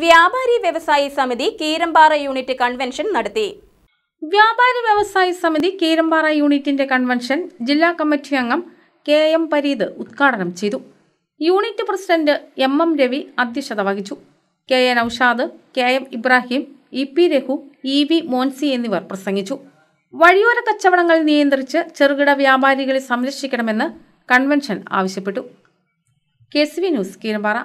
വ്യാപാരി വ്യവസായി സമിതി കീരമ്പാറ യൂണിറ്റ് കൺവെൻഷൻ നടത്തി വ്യാപാരി വ്യവസായി സമിതി കീരമ്പാറ യൂണിറ്റിന്റെ കൺവെൻഷൻ ജില്ലാ കമ്മിറ്റി അംഗം കെ എം പരീത് ഉദ്ഘാടനം ചെയ്തു unit president M M Ravi അധ്യക്ഷത വഹിച്ചു K N Aushad K M Ibrahim E P Raghu E V Moncy എന്നിവർ പ്രസംഗിച്ചു വഴിയോര കച്ചവടങ്ങൾ നിയന്ത്രിച്ച് ചെറുകിട വ്യാപാരികളെ സംരക്ഷിക്കണമെന്ന് കൺവെൻഷൻ ആവശ്യപ്പെട്ടു K C V news Keerampara